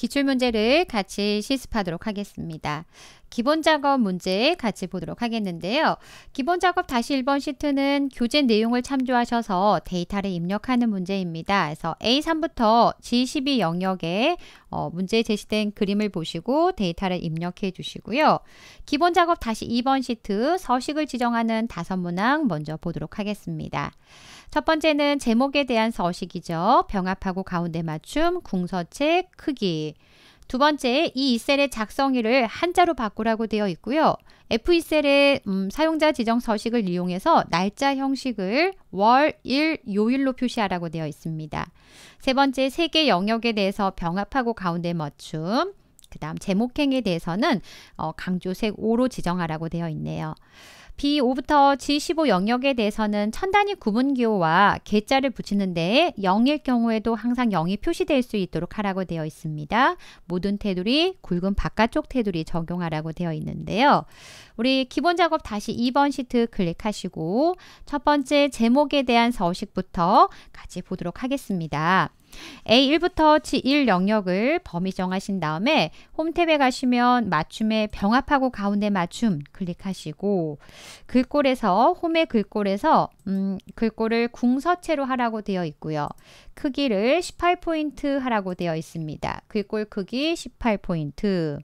기출문제를 같이 실습하도록 하겠습니다. 기본 작업 문제 같이 보도록 하겠는데요. 기본 작업 다시 1번 시트는 교재 내용을 참조하셔서 데이터를 입력하는 문제입니다. 그래서 A3부터 G12 영역에 어, 문제에 제시된 그림을 보시고 데이터를 입력해 주시고요. 기본 작업 다시 2번 시트 서식을 지정하는 다섯 문항 먼저 보도록 하겠습니다. 첫 번째는 제목에 대한 서식이죠. 병합하고 가운데 맞춤, 궁서책, 크기. 두 번째, 이 2셀의 작성일을 한자로 바꾸라고 되어 있고요. F2셀의 음, 사용자 지정 서식을 이용해서 날짜 형식을 월, 일, 요일로 표시하라고 되어 있습니다. 세 번째, 세 개 영역에 대해서 병합하고 가운데 맞춤. 그 다음 제목행에 대해서는 어, 강조색 5로 지정하라고 되어 있네요. B5부터 G15 영역에 대해서는 천단위 구분기호와 개자를 붙이는 데 0일 경우에도 항상 0이 표시될 수 있도록 하라고 되어 있습니다. 모든 테두리, 굵은 바깥쪽 테두리 적용하라고 되어 있는데요. 우리 기본 작업 다시 2번 시트 클릭하시고 첫 번째 제목에 대한 서식부터 같이 보도록 하겠습니다. A1부터 G1 영역을 범위 정하신 다음에 홈탭에 가시면 맞춤에 병합하고 가운데 맞춤 클릭하시고 글꼴에서 홈의 글꼴에서 음, 글꼴을 궁서체로 하라고 되어 있고요. 크기를 18포인트 하라고 되어 있습니다. 글꼴 크기 18포인트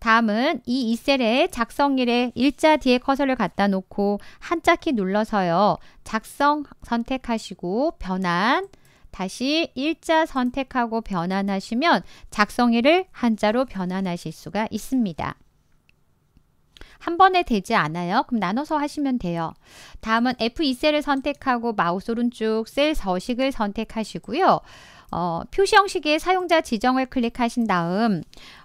다음은 이 2셀에 작성일에 일자 뒤에 커서를 갖다 놓고 한자 키 눌러서요. 작성 선택하시고 변환 다시 일자 선택하고 변환하시면 작성일을 한자로 변환하실 수가 있습니다. 한 번에 되지 않아요? 그럼 나눠서 하시면 돼요. 다음은 F2셀을 선택하고 마우스 오른쪽 셀 서식을 선택하시고요. 어, 표시 형식의 사용자 지정을 클릭하신 다음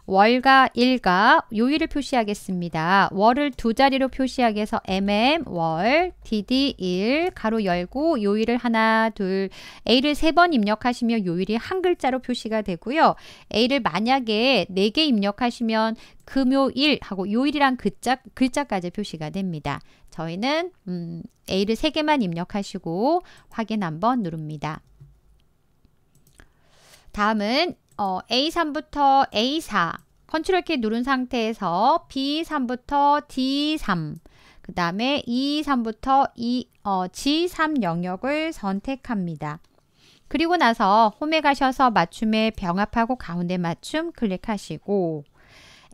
월과일과 요일을 표시하겠습니다. 월을 두 자리로 표시하기 위해서 mm, 월, dd, 일, 가로 열고 요일을 하나, 둘, a를 세 번 입력하시면 요일이 한 글자로 표시가 되고요. a를 만약에 네 개 입력하시면 금요일 하고 요일이랑 글자, 글자까지 표시가 됩니다. 저희는 음, A를 3개만 입력하시고 확인 한번 누릅니다. 다음은 어, A3부터 A4 컨트롤 키 누른 상태에서 B3부터 D3 그 다음에 E3부터 E, 어, G3 영역을 선택합니다. 그리고 나서 홈에 가셔서 맞춤에 병합하고 가운데 맞춤 클릭하시고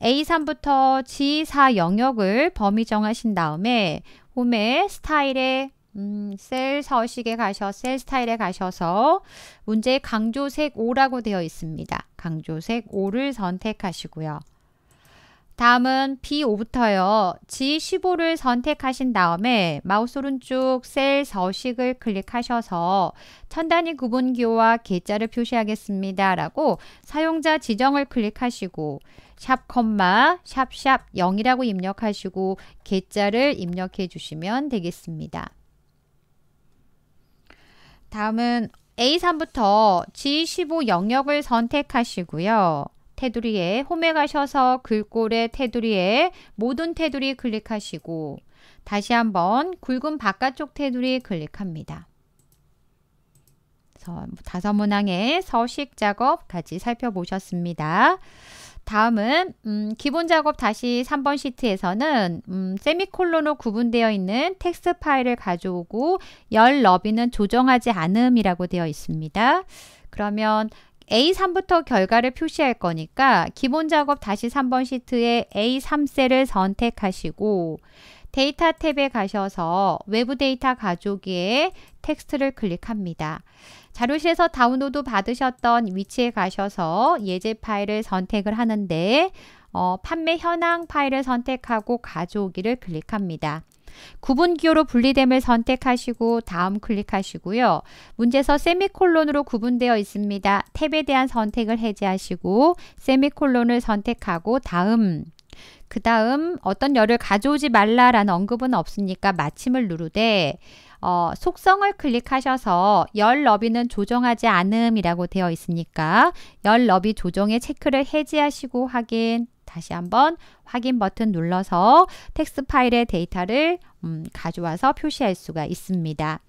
A3부터 G4 영역을 범위 정하신 다음에 홈에 스타일에 음, 셀 서식에 가셔, 셀 스타일에 가셔서 문제의 강조색 5라고 되어 있습니다. 강조색 5를 선택하시고요. 다음은 B5부터요. G15를 선택하신 다음에 마우스 오른쪽 셀 서식을 클릭하셔서 천단위 구분기호와 계자를 표시하겠습니다. 라고 사용자 지정을 클릭하시고 샵 콤마 샵샵 0이라고 입력하시고 계자를 입력해 주시면 되겠습니다. 다음은 A3부터 G15 영역을 선택하시고요. 테두리에 홈에 가셔서 글꼴의 테두리에 모든 테두리 클릭하시고 다시 한번 굵은 바깥쪽 테두리 클릭합니다. 다섯 문항의 서식 작업까지 살펴보셨습니다. 다음은 음, 기본 작업 다시 3번 시트에서는 음, 세미콜론으로 구분되어 있는 텍스트 파일을 가져오고 열 너비는 조정하지 않음이라고 되어 있습니다. 그러면 A3부터 결과를 표시할 거니까 기본 작업 다시 3번 시트에 A3셀을 선택하시고 데이터 탭에 가셔서 외부 데이터 가져오기에 텍스트를 클릭합니다. 자료실에서 다운로드 받으셨던 위치에 가셔서 예제 파일을 선택을 하는데 어, 판매 현황 파일을 선택하고 가져오기를 클릭합니다. 구분기호로 분리됨을 선택하시고 다음 클릭하시고요. 문제에서 세미콜론으로 구분되어 있습니다. 탭에 대한 선택을 해제하시고 세미콜론을 선택하고 다음 그 다음 어떤 열을 가져오지 말라라는 언급은 없으니까 마침을 누르되 어, 속성을 클릭하셔서 열 너비는 조정하지 않음이라고 되어 있으니까 열 너비 조정의 체크를 해제하시고 확인 다시 한번 확인 버튼 눌러서 텍스트 파일의 데이터를 음, 가져와서 표시할 수가 있습니다.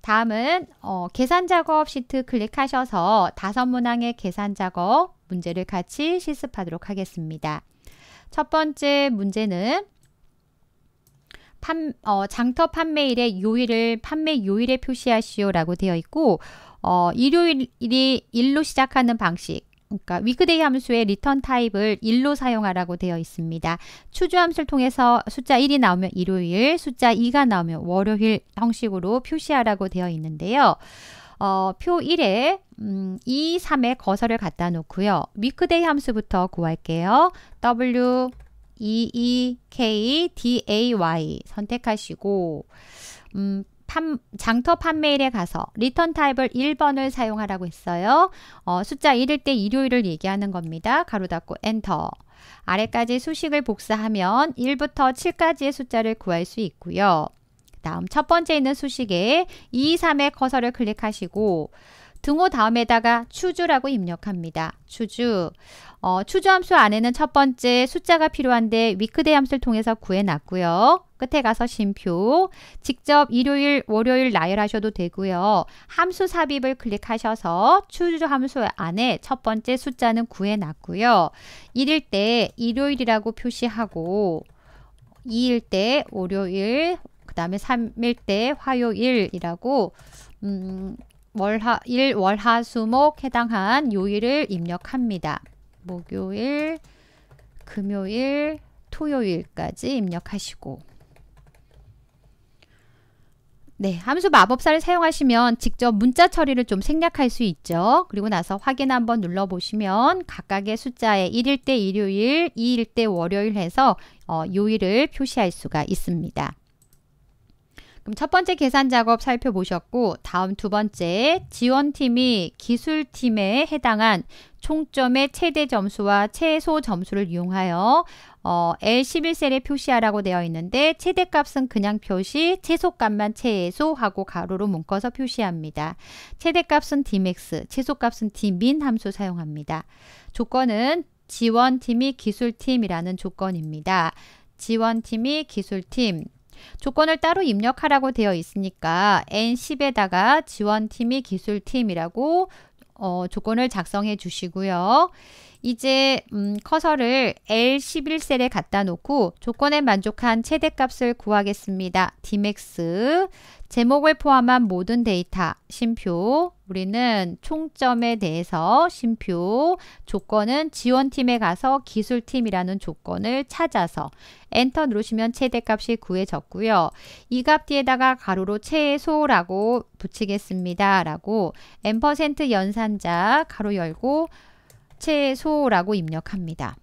다음은 어, 계산 작업 시트 클릭하셔서 다섯 문항의 계산 작업 문제를 같이 실습하도록 하겠습니다. 첫 번째 문제는 판, 어, 장터 판매일의 요일을 판매 요일에 표시하시오라고 되어 있고 어, 일요일이 일로 시작하는 방식 그러니까 위크데이 함수의 리턴 타입을 일로 사용하라고 되어 있습니다. 추주 함수를 통해서 숫자 1이 나오면 일요일, 숫자 2가 나오면 월요일 형식으로 표시하라고 되어 있는데요. 어, 표 1에 음, 2, 3에 거설를 갖다 놓고요. 위크데이 함수부터 구할게요. w EEKDAY 선택하시고 음, 판, 장터 판매일에 가서 리턴 타입을 1번을 사용하라고 했어요. 어, 숫자 1일 때 일요일을 얘기하는 겁니다. 가로 닫고 엔터. 아래까지 수식을 복사하면 1부터 7까지의 숫자를 구할 수 있고요. 다음 첫 번째 있는 수식에 2, 3의 커서를 클릭하시고 등호 다음에다가 추주라고 입력합니다. 추주. 어, 추주 함수 안에는 첫 번째 숫자가 필요한데 위크대 함수를 통해서 구해놨고요. 끝에 가서 심표, 직접 일요일, 월요일 나열하셔도 되고요. 함수 삽입을 클릭하셔서 추주 함수 안에 첫 번째 숫자는 구해놨고요. 1일 때 일요일이라고 표시하고 2일 때 월요일, 그 다음에 3일 때 화요일이라고 음, 월하, 일, 월, 하, 수, 목 해당한 요일을 입력합니다. 목요일, 금요일, 토요일까지 입력하시고 네, 함수 마법사를 사용하시면 직접 문자 처리를 좀 생략할 수 있죠. 그리고 나서 확인 한번 눌러보시면 각각의 숫자에 1일 때 일요일, 2일 때 월요일 해서 어, 요일을 표시할 수가 있습니다. 그럼 첫 번째 계산 작업 살펴보셨고 다음 두 번째 지원팀이 기술팀에 해당한 총점의 최대 점수와 최소 점수를 이용하여 어, L11셀에 표시하라고 되어 있는데 최대값은 그냥 표시, 최소값만 최소하고 가로로 묶어서 표시합니다. 최대값은 dmax, 최소값은 dmin 함수 사용합니다. 조건은 지원팀이 기술팀이라는 조건입니다. 지원팀이 기술팀, 조건을 따로 입력하라고 되어 있으니까 N10에다가 지원팀이 기술팀이라고 어, 조건을 작성해 주시고요. 이제 음, 커서를 L11셀에 갖다 놓고 조건에 만족한 최대값을 구하겠습니다. dmax, 제목을 포함한 모든 데이터, 심표, 우리는 총점에 대해서 심표, 조건은 지원팀에 가서 기술팀이라는 조건을 찾아서 엔터 누르시면 최대값이 구해졌고요. 이 값 뒤에다가 가로로 최소라고 붙이겠습니다. 라고 n% 연산자 가로 열고 채소라고 입력합니다.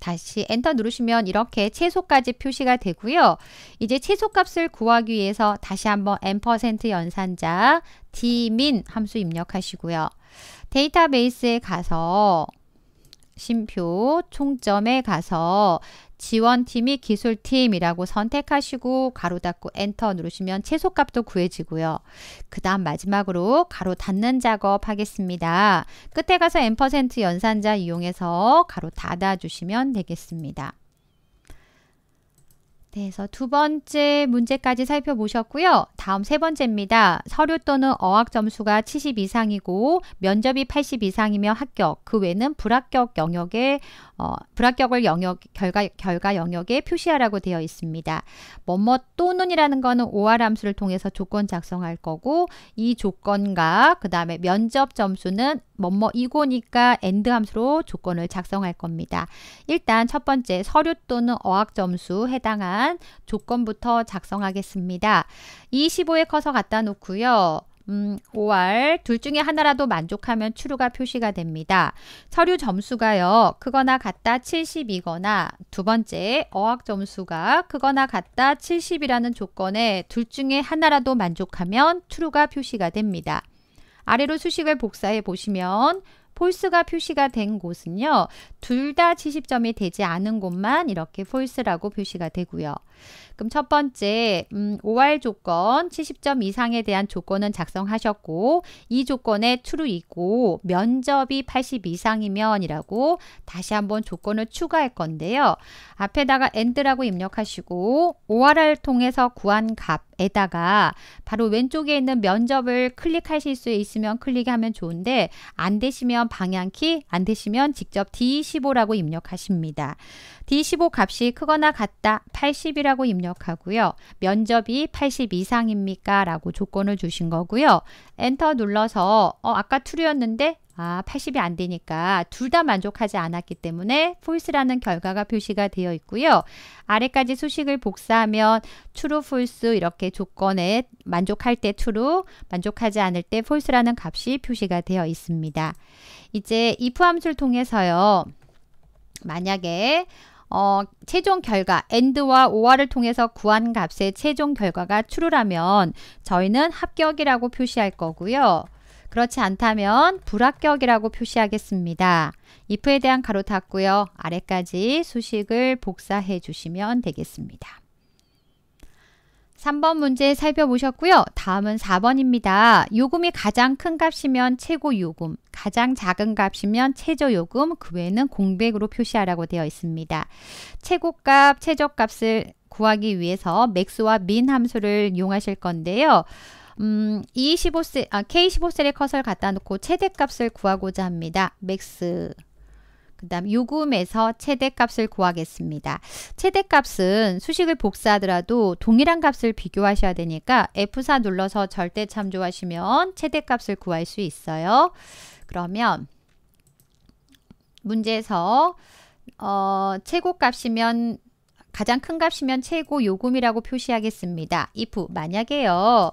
다시 엔터 누르시면 이렇게 최소까지 표시가 되고요. 이제 최소값을 구하기 위해서 다시 한번 n% 연산자 dmin 함수 입력하시고요. 데이터베이스에 가서 심표 총점에 가서 지원팀이 기술팀이라고 선택하시고 가로 닫고 엔터 누르시면 최소값도 구해지고요. 그 다음 마지막으로 가로 닫는 작업 하겠습니다. 끝에 가서 n% 연산자 이용해서 가로 닫아주시면 되겠습니다. 그래서 두 번째 문제까지 살펴보셨고요. 다음 세 번째입니다. 서류 또는 어학 점수가 70 이상이고 면접이 80 이상이며 합격. 그 외는 불합격 영역에 어, 불합격을 영역 결과 결과 영역에 표시하라고 되어 있습니다. 뭐 뭐 또는이라는 거는 오알 함수를 통해서 조건 작성할 거고 이 조건과 그다음에 면접 점수는 뭐뭐 이고니까 AND 함수로 조건을 작성할 겁니다. 일단 첫 번째 서류 또는 어학 점수 해당한 조건부터 작성하겠습니다. 2 5에 커서 갖다 놓고요. 음, 5알 둘 중에 하나라도 만족하면 추루가 표시가 됩니다. 서류 점수가요. 크거나 같다 70이거나 두 번째 어학 점수가 크거나 같다 70이라는 조건에 둘 중에 하나라도 만족하면 추루가 표시가 됩니다. 아래로 수식을 복사해 보시면 폴스가 표시가 된 곳은요. 둘 다 70점이 되지 않은 곳만 이렇게 폴스라고 표시가 되고요. 그럼 첫 번째 음, 5알 조건 70점 이상에 대한 조건은 작성하셨고 이 조건에 true이고 면접이 80 이상이면 이라고 다시 한번 조건을 추가할 건데요. 앞에다가 and라고 입력하시고 OR을 통해서 구한 값에다가 바로 왼쪽에 있는 면접을 클릭하실 수 있으면 클릭하면 좋은데 안 되시면 방향키, 안 되시면 직접 D15라고 입력하십니다. D15 값이 크거나 같다 80이라고 입력 입력하고요. 면접이 80 이상입니까? 라고 조건을 주신 거고요. 엔터 눌러서 어, 아까 2였는데 아, 80이 안 되니까 둘 다 만족하지 않았기 때문에 false라는 결과가 표시가 되어 있고요. 아래까지 수식을 복사하면 true, false 이렇게 조건에 만족할 때 true, 만족하지 않을 때 false라는 값이 표시가 되어 있습니다. 이제 if 함수를 통해서요. 만약에 어, 최종 결과 and와 or를 통해서 구한 값의 최종 결과가 true라면 저희는 합격이라고 표시할 거고요. 그렇지 않다면 불합격이라고 표시하겠습니다. if에 대한 가로 닫고요. 아래까지 수식을 복사해 주시면 되겠습니다. 3번 문제 살펴보셨고요. 다음은 4번입니다. 요금이 가장 큰 값이면 최고 요금, 가장 작은 값이면 최저 요금, 그 외에는 공백으로 표시하라고 되어 있습니다. 최고값, 최저값을 구하기 위해서 맥스와 민 함수를 이용하실 건데요. 음, E15셀, 아, K15셀의 컷을 갖다 놓고 최대값을 구하고자 합니다. 맥스 그 다음 요금에서 최대값을 구하겠습니다. 최대값은 수식을 복사하더라도 동일한 값을 비교하셔야 되니까 F4 눌러서 절대 참조하시면 최대값을 구할 수 있어요. 그러면 문제에서 어, 최고값이면 가장 큰 값이면 최고 요금이라고 표시하겠습니다. if 만약에요.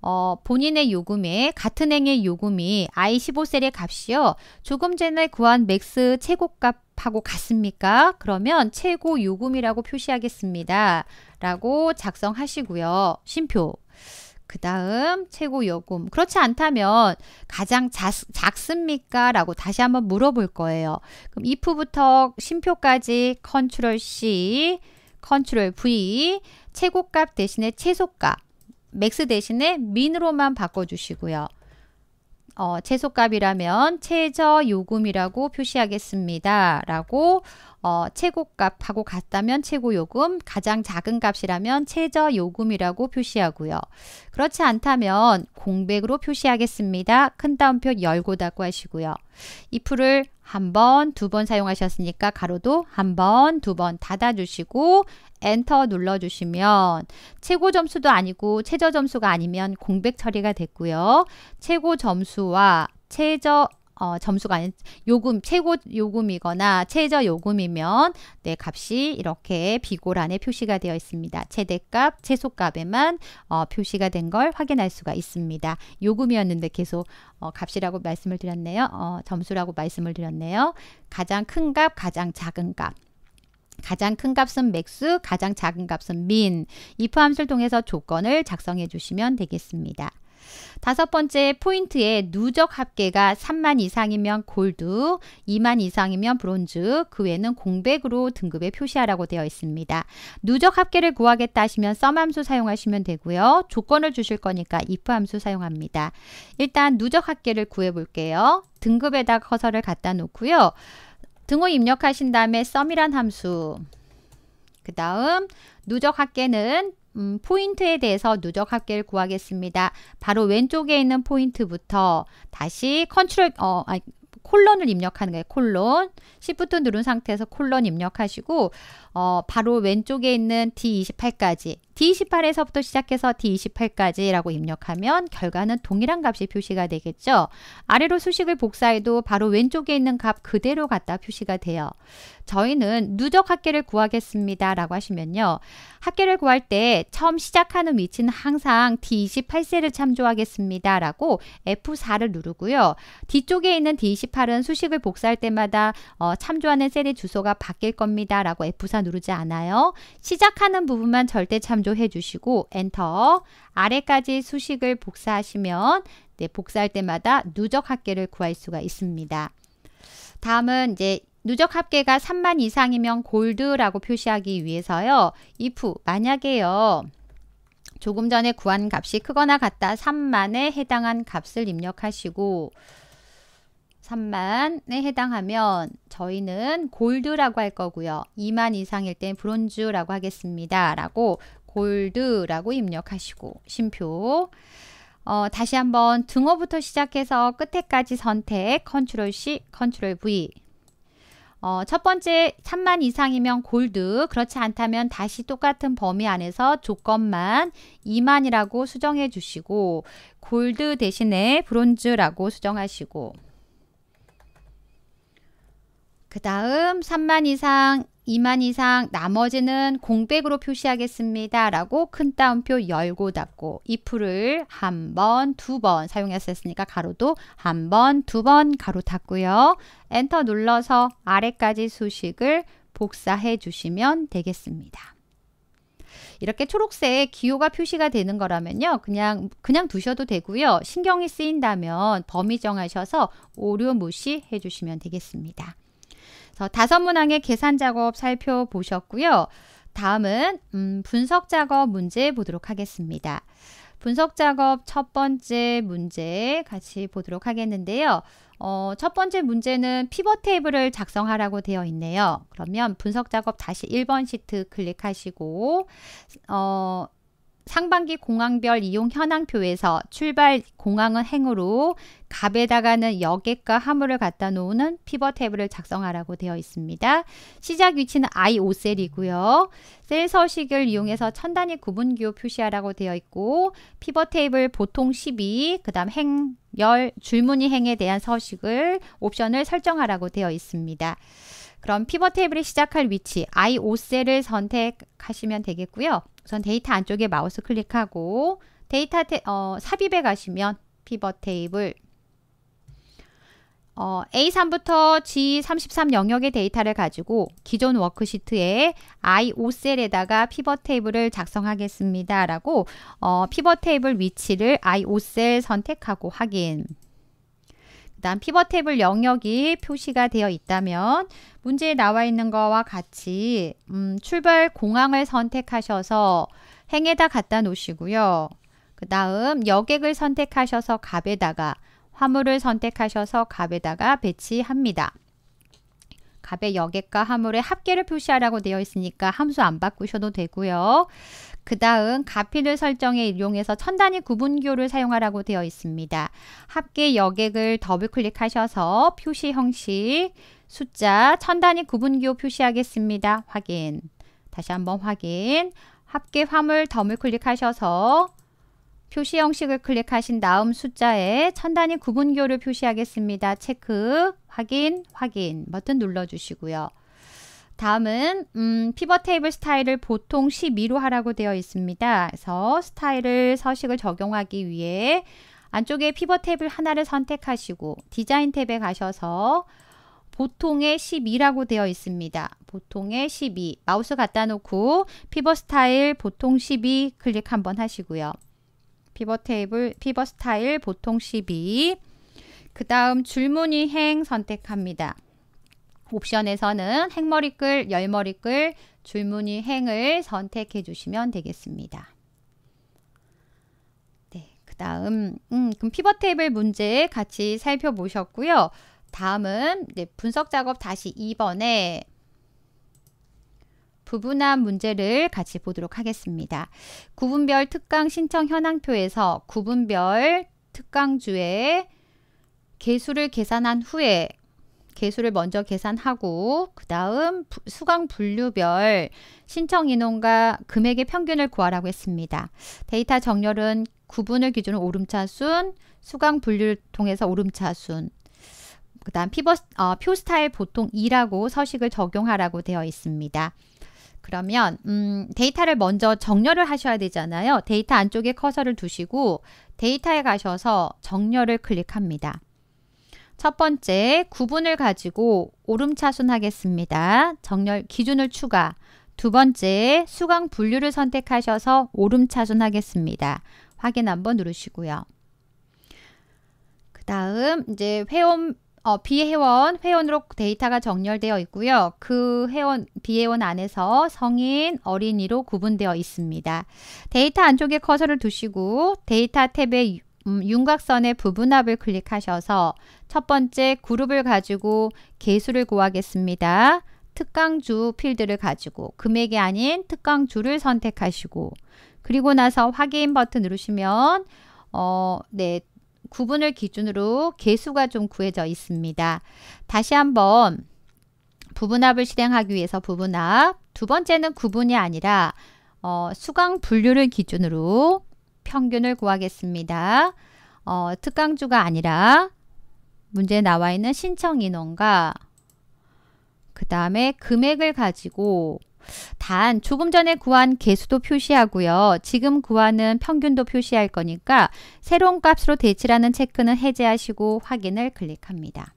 어, 본인의 요금에 같은 행의 요금이 I15셀의 값이요. 조금 전에 구한 맥스 최고값 하고 같습니까? 그러면 최고 요금이라고 표시하겠습니다. 라고 작성하시고요. 심표. 그 다음 최고 요금. 그렇지 않다면 가장 작, 작습니까? 라고 다시 한번 물어볼 거예요. 그럼 if부터 심표까지 컨트롤 C, 컨트롤 V, 최고값 대신에 최소값. 맥스 대신에 민으로만 바꿔주시고요. 어, 최소값이라면 최저 요금이라고 표시하겠습니다. 라고 어, 최고값하고 같다면 최고 요금, 가장 작은 값이라면 최저 요금이라고 표시하고요. 그렇지 않다면 공백으로 표시하겠습니다. 큰 따옴표 열고 닫고 하시고요. 이 풀을 한 번, 두 번 사용하셨으니까 가로도 한 번, 두 번 닫아주시고 엔터 눌러주시면 최고 점수도 아니고 최저 점수가 아니면 공백 처리가 됐고요. 최고 점수와 최저 어, 점수가 아닌 요금 최고 요금이거나 최저 요금이면 네 값이 이렇게 비고란에 표시가 되어 있습니다. 최대값, 최소값에만 어, 표시가 된 걸 확인할 수가 있습니다. 요금이었는데 계속 어, 값이라고 말씀을 드렸네요. 어, 점수라고 말씀을 드렸네요. 가장 큰 값, 가장 작은 값. 가장 큰 값은 맥스 가장 작은 값은 민. 이포 함수를 통해서 조건을 작성해 주시면 되겠습니다. 다섯 번째 포인트에 누적 합계가 3만 이상이면 골드, 2만 이상이면 브론즈, 그 외에는 공백으로 등급에 표시하라고 되어 있습니다. 누적 합계를 구하겠다 하시면 썸 함수 사용하시면 되고요. 조건을 주실 거니까 if 함수 사용합니다. 일단 누적 합계를 구해 볼게요. 등급에다 커서를 갖다 놓고요. 등호 입력하신 다음에 썸이란 함수 그 다음 누적 합계는 음, 포인트에 대해서 누적 합계를 구하겠습니다. 바로 왼쪽에 있는 포인트부터 다시 컨트롤 어 아니, 콜론을 입력하는 거예요. 콜론. 시프트 누른 상태에서 콜론 입력하시고 어 바로 왼쪽에 있는 D28까지 d 1 8에서부터 시작해서 D28까지라고 입력하면 결과는 동일한 값이 표시가 되겠죠. 아래로 수식을 복사해도 바로 왼쪽에 있는 값 그대로 갖다 표시가 돼요. 저희는 누적 합계를 구하겠습니다. 라고 하시면요. 합계를 구할 때 처음 시작하는 위치는 항상 D28셀을 참조하겠습니다. 라고 F4를 누르고요. 뒤쪽에 있는 D28은 수식을 복사할 때마다 어, 참조하는 셀의 주소가 바뀔 겁니다. 라고 F4 누르지 않아요. 시작하는 부분만 절대 참조 강조해 주시고 엔터 아래까지 수식을 복사하시면 네, 복사할 때마다 누적 합계를 구할 수가 있습니다. 다음은 이제 누적 합계가 3만 이상이면 골드라고 표시하기 위해서요. if 만약에요. 조금 전에 구한 값이 크거나 같다 3만에 해당한 값을 입력하시고 3만에 해당하면 저희는 골드라고 할 거고요. 2만 이상일 땐 브론즈라고 하겠습니다. 라고 골드라고 입력하시고 심표 어, 다시 한번 등호부터 시작해서 끝에까지 선택 컨트롤 C 컨트롤 V 어, 첫 번째 3만 이상이면 골드 그렇지 않다면 다시 똑같은 범위 안에서 조건만 2만이라고 수정해 주시고 골드 대신에 브론즈라고 수정하시고 그 다음 3만 이상 2만 이상 나머지는 공백으로 표시하겠습니다. 라고 큰 따옴표 열고 닫고 if를 한 번, 두 번 사용했었으니까 가로도 한 번, 두 번 가로 닫고요. 엔터 눌러서 아래까지 수식을 복사해 주시면 되겠습니다. 이렇게 초록색 기호가 표시가 되는 거라면요. 그냥 그냥 두셔도 되고요. 신경이 쓰인다면 범위 정하셔서 오류 무시해 주시면 되겠습니다. 다섯 문항의 계산 작업 살펴보셨고요. 다음은 음, 분석 작업 문제 보도록 하겠습니다. 분석 작업 첫 번째 문제 같이 보도록 하겠는데요. 어, 첫 번째 문제는 피벗 테이블을 작성하라고 되어 있네요. 그러면 분석 작업 다시 1번 시트 클릭하시고 어, 상반기 공항별 이용 현황표에서 출발 공항은 행으로 갑에다가는 여객과 화물을 갖다 놓는 피벗 테이블을 작성하라고 되어 있습니다. 시작 위치는 I5셀이고요. 셀 서식을 이용해서 천 단위 구분기호 표시하라고 되어 있고 피벗 테이블 보통 12, 그 다음 행, 열, 줄무늬 행에 대한 서식을 옵션을 설정하라고 되어 있습니다. 그럼 피벗 테이블이 시작할 위치 I5셀을 선택하시면 되겠고요. 우선 데이터 안쪽에 마우스 클릭하고 데이터 테, 어, 삽입에 가시면 피벗 테이블 어, A3부터 G33 영역의 데이터를 가지고 기존 워크시트에 I5셀에다가 피벗 테이블을 작성하겠습니다. 라고 어, 피벗 테이블 위치를 I5셀 선택하고 확인 그다음 피벗 테이블 영역이 표시가 되어 있다면 문제에 나와 있는 것과 같이 음, 출발 공항을 선택하셔서 행에다 갖다 놓으시고요. 그 다음 여객을 선택하셔서 갑에다가 화물을 선택하셔서 갑에다가 배치합니다. 갑의 여객과 화물의 합계를 표시하라고 되어 있으니까 함수 안 바꾸셔도 되고요. 그 다음 가피를 설정에 이용해서 천 단위 구분교를 사용하라고 되어 있습니다. 합계 여객을 더블 클릭하셔서 표시 형식 숫자 천 단위 구분교 표시하겠습니다. 확인 다시 한번 확인 합계 화물 더블 클릭하셔서 표시 형식을 클릭하신 다음 숫자에 천 단위 구분교를 표시하겠습니다. 체크, 확인, 확인 버튼 눌러주시고요. 다음은 음, 피벗 테이블 스타일을 보통 12로 하라고 되어 있습니다. 그래서 스타일을 서식을 적용하기 위해 안쪽에 피벗 탭을 하나를 선택하시고 디자인 탭에 가셔서 보통의 12라고 되어 있습니다. 보통의 12 마우스 갖다 놓고 피벗 스타일 보통 12 클릭 한번 하시고요. 피벗 테이블 피벗 스타일 보통 12그 다음 줄무늬 행 선택합니다. 옵션에서는 행머리글, 열머리글, 줄무늬 행을 선택해 주시면 되겠습니다. 네, 그 다음 음, 그럼 피벗 테이블 문제 같이 살펴보셨고요. 다음은 네, 분석 작업 다시 2번에 부분한 문제를 같이 보도록 하겠습니다. 구분별 특강 신청 현황표에서 구분별 특강주의 개수를 계산한 후에 개수를 먼저 계산하고 그 다음 수강 분류별 신청 인원과 금액의 평균을 구하라고 했습니다. 데이터 정렬은 구분을 기준으로 오름차순, 수강 분류를 통해서 오름차순, 그 다음 어, 표 스타일 보통 2라고 서식을 적용하라고 되어 있습니다. 그러면 음, 데이터를 먼저 정렬을 하셔야 되잖아요. 데이터 안쪽에 커서를 두시고 데이터에 가셔서 정렬을 클릭합니다. 첫 번째, 구분을 가지고 오름차순하겠습니다. 정렬 기준을 추가. 두 번째, 수강 분류를 선택하셔서 오름차순하겠습니다. 확인 한번 누르시고요. 그 다음 이제 회원 어, 비회원 회원으로 데이터가 정렬되어 있고요. 그 회원 비회원 안에서 성인, 어린이로 구분되어 있습니다. 데이터 안쪽에 커서를 두시고 데이터 탭에 음, 윤곽선의 부분합을 클릭하셔서 첫 번째 그룹을 가지고 개수를 구하겠습니다. 특강주 필드를 가지고 금액이 아닌 특강주를 선택하시고 그리고 나서 확인 버튼 누르시면 어, 네, 구분을 기준으로 개수가 좀 구해져 있습니다. 다시 한번 부분합을 실행하기 위해서 부분합 두 번째는 구분이 아니라 어, 수강 분류를 기준으로 평균을 구하겠습니다. 어, 특강주가 아니라 문제에 나와 있는 신청 인원과 그 다음에 금액을 가지고 단 조금 전에 구한 개수도 표시하고요. 지금 구하는 평균도 표시할 거니까 새로운 값으로 대치라는 체크는 해제하시고 확인을 클릭합니다.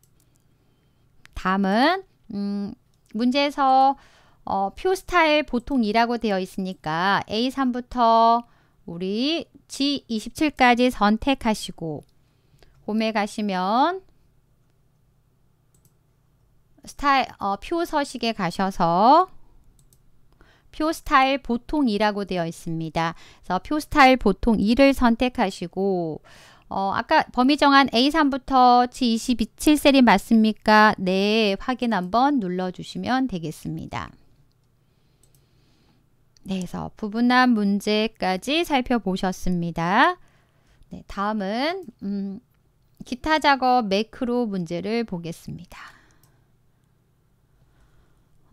다음은 음, 문제에서 어, 표 스타일 보통이라고 되어 있으니까 A3부터 우리 G27까지 선택하시고 홈에 가시면 스타일 어, 표 서식에 가셔서 표 스타일 보통 2라고 되어 있습니다. 그래서 표 스타일 보통 2를 선택하시고 어, 아까 범위 정한 A3부터 G27 셀이 맞습니까? 네, 확인 한번 눌러주시면 되겠습니다. 그래서 부분한 문제까지 살펴보셨습니다. 네, 다음은 음, 기타 작업 매크로 문제를 보겠습니다.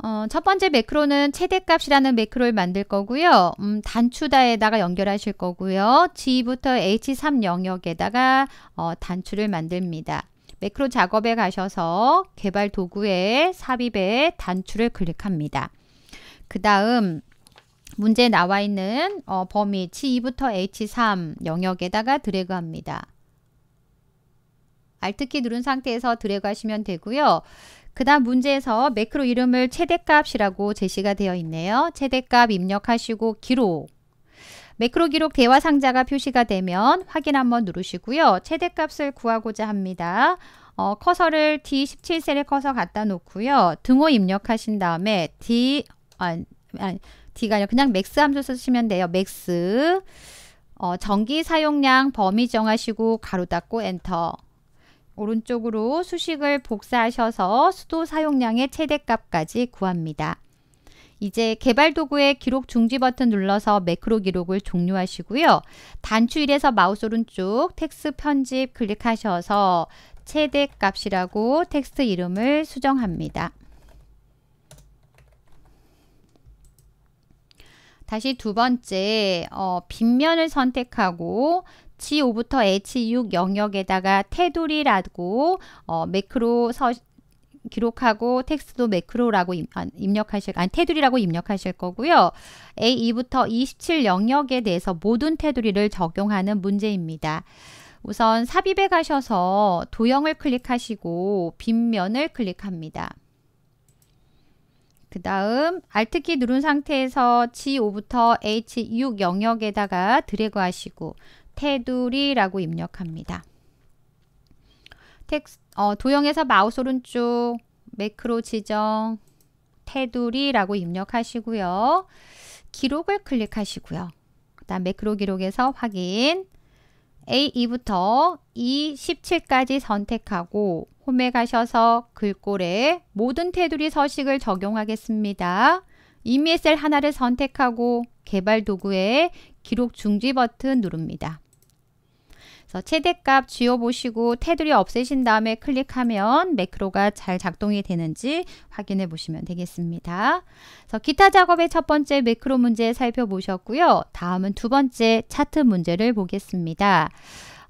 어, 첫 번째 매크로는 최대값이라는 매크로를 만들 거고요. 음, 단추다에다가 연결하실 거고요. G부터 H3 영역에다가 어, 단추를 만듭니다. 매크로 작업에 가셔서 개발 도구에 삽입에 단추를 클릭합니다. 그 다음 문제에 나와 있는 어, 범위 H2부터 H3 영역에다가 드래그합니다. Alt키 누른 상태에서 드래그하시면 되고요. 그 다음 문제에서 매크로 이름을 최대값이라고 제시가 되어 있네요. 최대값 입력하시고 기록 매크로 기록 대화 상자가 표시가 되면 확인 한번 누르시고요. 최대값을 구하고자 합니다. 어, 커서를 D17셀에 커서 갖다 놓고요. 등호 입력하신 다음에 D... 아, 아니, D가 아니라 그냥 맥스 함수 쓰시면 돼요. 맥스. 어, 전기 사용량 범위 정하시고 가로 닫고 엔터. 오른쪽으로 수식을 복사하셔서 수도 사용량의 최대값까지 구합니다. 이제 개발 도구의 기록 중지 버튼 눌러서 매크로 기록을 종료하시고요. 단추일에서 마우스 오른쪽 텍스트 편집 클릭하셔서 최대값이라고 텍스트 이름을 수정합니다. 다시 두 번째, 어, 빗면을 선택하고 G5부터 H6 영역에다가 테두리라고 어, 매크로 서, 기록하고 텍스도 트 매크로라고 아, 입력하실 아니 테두리라고 입력하실 거고요. A2부터 27 영역에 대해서 모든 테두리를 적용하는 문제입니다. 우선 삽입에 가셔서 도형을 클릭하시고 빗면을 클릭합니다. 그 다음 Alt키 누른 상태에서 G5부터 H6 영역에다가 드래그 하시고 테두리라고 입력합니다. 텍스, 어, 도형에서 마우스 오른쪽 매크로 지정 테두리라고 입력하시고요. 기록을 클릭하시고요. 그 다음 매크로 기록에서 확인 A2부터 E17까지 선택하고 홈에 가셔서 글꼴에 모든 테두리 서식을 적용하겠습니다. 이미셀 하나를 선택하고 개발 도구에 기록 중지 버튼 누릅니다. 그래서 최대값 지워보시고 테두리 없애신 다음에 클릭하면 매크로가 잘 작동이 되는지 확인해 보시면 되겠습니다. 그래서 기타 작업의 첫 번째 매크로 문제 살펴보셨고요. 다음은 두 번째 차트 문제를 보겠습니다.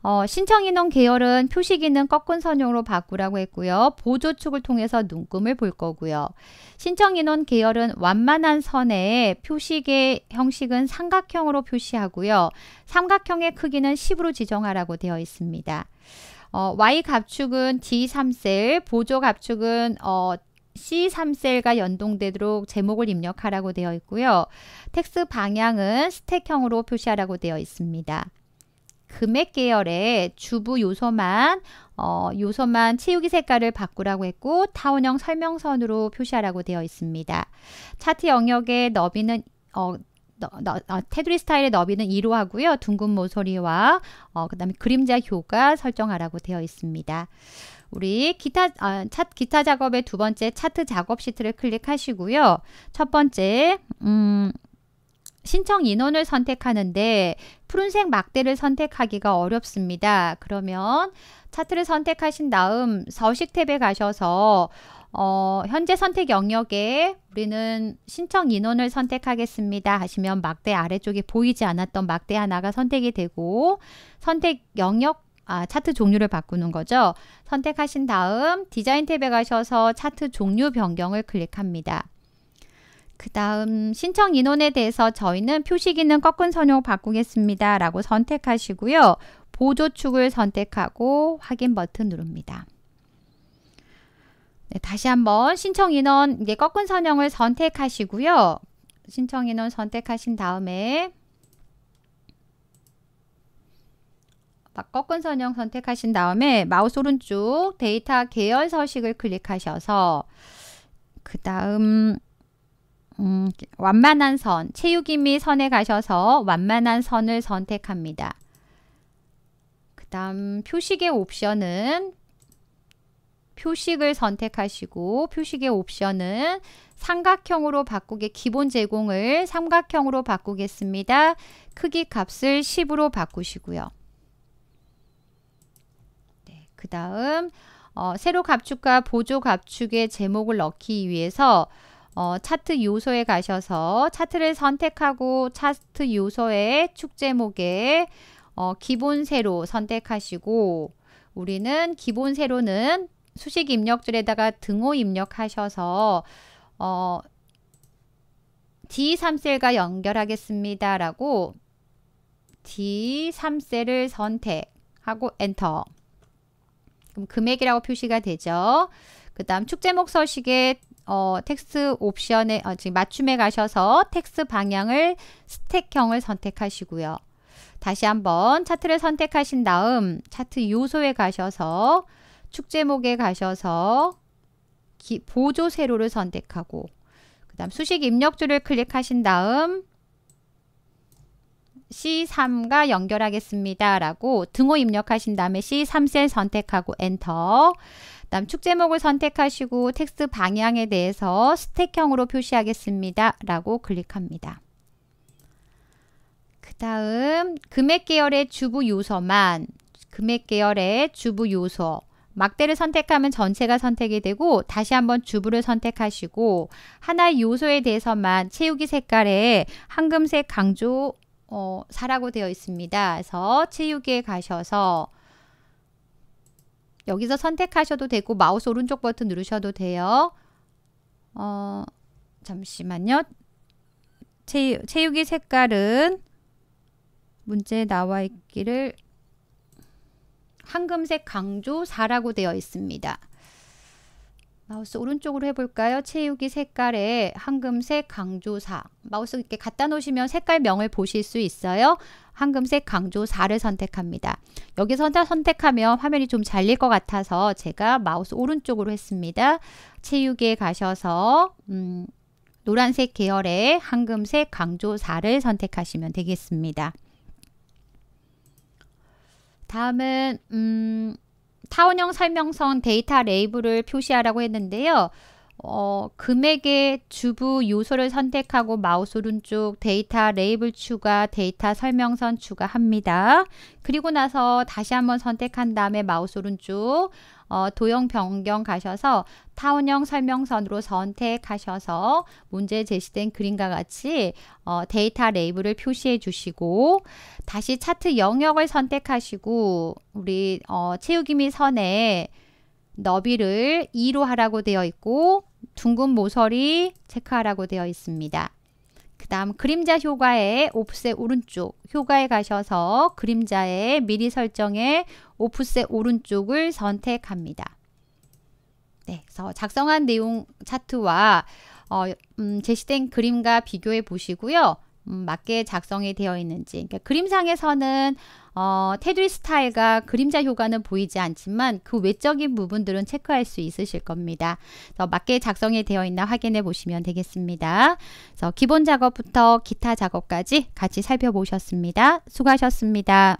어, 신청인원 계열은 표시기능 꺾은 선형으로 바꾸라고 했고요. 보조축을 통해서 눈금을 볼 거고요. 신청인원 계열은 완만한 선에 표시계 형식은 삼각형으로 표시하고요. 삼각형의 크기는 10으로 지정하라고 되어 있습니다. 어, Y갑축은 D3셀, 보조갑축은 어, C3셀과 연동되도록 제목을 입력하라고 되어 있고요. 텍스 방향은 스택형으로 표시하라고 되어 있습니다. 금액 계열의 주부 요소만 어, 요소만 채우기 색깔을 바꾸라고 했고 타원형 설명선으로 표시하라고 되어 있습니다. 차트 영역의 너비는 어, 너, 너, 어, 테두리 스타일의 너비는 2로 하고요. 둥근 모서리와 어, 그 다음에 그림자 효과 설정하라고 되어 있습니다. 우리 기타 아, 차, 기타 작업의 두 번째 차트 작업 시트를 클릭하시고요. 첫 번째 음, 신청 인원을 선택하는데 푸른색 막대를 선택하기가 어렵습니다. 그러면 차트를 선택하신 다음 서식 탭에 가셔서 어, 현재 선택 영역에 우리는 신청 인원을 선택하겠습니다 하시면 막대 아래쪽에 보이지 않았던 막대 하나가 선택이 되고 선택 영역 아, 차트 종류를 바꾸는 거죠. 선택하신 다음 디자인 탭에 가셔서 차트 종류 변경을 클릭합니다. 그 다음 신청 인원에 대해서 저희는 표시기는 꺾은 선형 바꾸겠습니다. 라고 선택하시고요. 보조축을 선택하고 확인 버튼 누릅니다. 네, 다시 한번 신청 인원 이제 꺾은 선형을 선택하시고요. 신청 인원 선택하신 다음에 꺾은 선형 선택하신 다음에 마우스 오른쪽 데이터 계열 서식을 클릭하셔서 그 다음 음, 완만한 선, 체육이 미 선에 가셔서 완만한 선을 선택합니다. 그 다음 표식의 옵션은 표식을 선택하시고 표식의 옵션은 삼각형으로 바꾸게 기본 제공을 삼각형으로 바꾸겠습니다. 크기 값을 10으로 바꾸시고요. 네, 그 다음 어, 세로 갑축과 보조 갑축의 제목을 넣기 위해서 어, 차트 요소에 가셔서 차트를 선택하고 차트 요소의 축 제목에 어, 기본 세로 선택하시고 우리는 기본 세로는 수식 입력줄에다가 등호 입력하셔서 어, D3셀과 연결하겠습니다. 라고 D3셀을 선택하고 엔터. 그럼 금액이라고 표시가 되죠. 그 다음 축제목 서식에 어, 텍스 옵션에 어, 지금 맞춤에 가셔서 텍스 방향을 스택형을 선택하시고요. 다시 한번 차트를 선택하신 다음 차트 요소에 가셔서 축 제목에 가셔서 기, 보조 세로를 선택하고 그 다음 수식 입력줄을 클릭하신 다음 C3과 연결하겠습니다. 라고 등호 입력하신 다음에 C3셀 선택하고 엔터 다음 축제목을 선택하시고 텍스트 방향에 대해서 스택형으로 표시하겠습니다. 라고 클릭합니다. 그 다음 금액 계열의 주부 요소만 금액 계열의 주부 요소 막대를 선택하면 전체가 선택이 되고 다시 한번 주부를 선택하시고 하나의 요소에 대해서만 채우기 색깔에 황금색 강조 어, 사라고 되어 있습니다. 그래서 체육에 가셔서 여기서 선택하셔도 되고 마우스 오른쪽 버튼 누르셔도 돼요. 어, 잠시만요. 체육, 체육의 색깔은 문제에 나와 있기를 황금색 강조 4라고 되어 있습니다. 마우스 오른쪽으로 해볼까요? 채우기 색깔에 황금색 강조사 마우스 이렇게 갖다 놓으시면 색깔명을 보실 수 있어요. 황금색 강조사를 선택합니다. 여기서 선택하면 화면이 좀 잘릴 것 같아서 제가 마우스 오른쪽으로 했습니다. 채우기에 가셔서 음, 노란색 계열의 황금색 강조사를 선택하시면 되겠습니다. 다음은 음, 타원형 설명선 데이터 레이블을 표시하라고 했는데요. 어, 금액의 주부 요소를 선택하고 마우스 오른쪽 데이터 레이블 추가, 데이터 설명선 추가합니다. 그리고 나서 다시 한번 선택한 다음에 마우스 오른쪽 어, 도형 변경 가셔서 타원형 설명선으로 선택하셔서 문제 제시된 그림과 같이 어, 데이터 레이블을 표시해 주시고 다시 차트 영역을 선택하시고 우리 어, 채우기 및선에 너비를 2로 하라고 되어 있고 둥근 모서리 체크하라고 되어 있습니다. 그 다음 그림자 효과의 오프셋 오른쪽 효과에 가셔서 그림자의 미리 설정의 오프셋 오른쪽을 선택합니다. 네, 그래서 작성한 내용 차트와 어, 음, 제시된 그림과 비교해 보시고요. 음, 맞게 작성이 되어 있는지 그러니까 그림상에서는 어, 테두리 스타일과 그림자 효과는 보이지 않지만 그 외적인 부분들은 체크할 수 있으실 겁니다. 그래서 맞게 작성이 되어 있나 확인해 보시면 되겠습니다. 그래서 기본 작업부터 기타 작업까지 같이 살펴보셨습니다. 수고하셨습니다.